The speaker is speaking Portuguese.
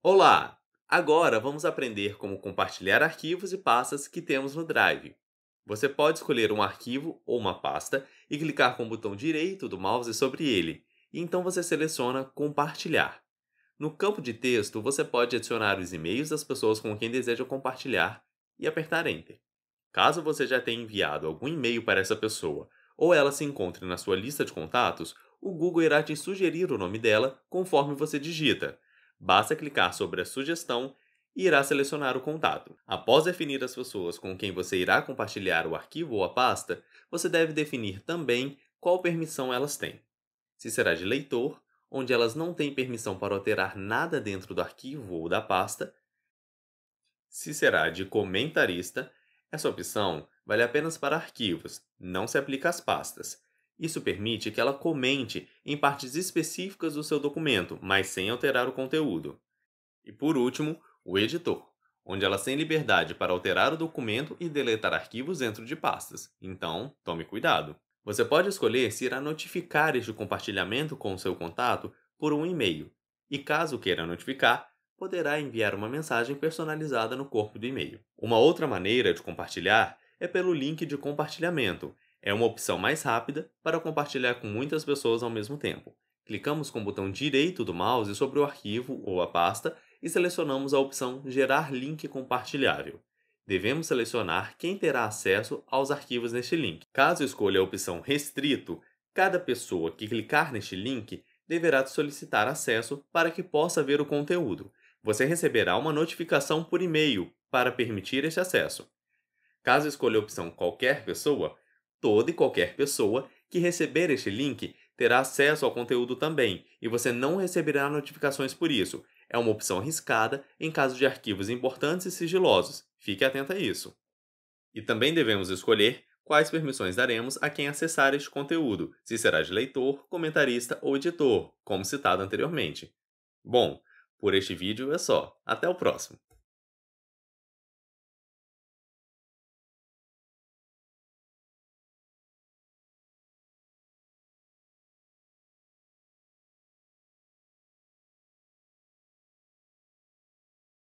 Olá! Agora vamos aprender como compartilhar arquivos e pastas que temos no Drive. Você pode escolher um arquivo ou uma pasta e clicar com o botão direito do mouse sobre ele, e então você seleciona Compartilhar. No campo de texto, você pode adicionar os e-mails das pessoas com quem deseja compartilhar e apertar Enter. Caso você já tenha enviado algum e-mail para essa pessoa ou ela se encontre na sua lista de contatos, o Google irá te sugerir o nome dela conforme você digita Basta clicar sobre a sugestão e irá selecionar o contato. Após definir as pessoas com quem você irá compartilhar o arquivo ou a pasta, você deve definir também qual permissão elas têm. Se será de leitor, onde elas não têm permissão para alterar nada dentro do arquivo ou da pasta. Se será de comentarista, essa opção vale apenas para arquivos, não se aplica às pastas. Isso permite que ela comente em partes específicas do seu documento, mas sem alterar o conteúdo. E por último, o editor, onde ela tem liberdade para alterar o documento e deletar arquivos dentro de pastas. Então, tome cuidado. Você pode escolher se irá notificar este compartilhamento com o seu contato por um e-mail, e caso queira notificar, poderá enviar uma mensagem personalizada no corpo do e-mail. Uma outra maneira de compartilhar é pelo link de compartilhamento, é uma opção mais rápida para compartilhar com muitas pessoas ao mesmo tempo. Clicamos com o botão direito do mouse sobre o arquivo ou a pasta e selecionamos a opção Gerar link compartilhável. Devemos selecionar quem terá acesso aos arquivos neste link. Caso escolha a opção Restrito, cada pessoa que clicar neste link deverá solicitar acesso para que possa ver o conteúdo. Você receberá uma notificação por e-mail para permitir este acesso. Caso escolha a opção Qualquer pessoa, Toda e qualquer pessoa que receber este link terá acesso ao conteúdo também, e você não receberá notificações por isso. É uma opção arriscada em caso de arquivos importantes e sigilosos. Fique atento a isso. E também devemos escolher quais permissões daremos a quem acessar este conteúdo, se será de leitor, comentarista ou editor, como citado anteriormente. Bom, por este vídeo é só. Até o próximo!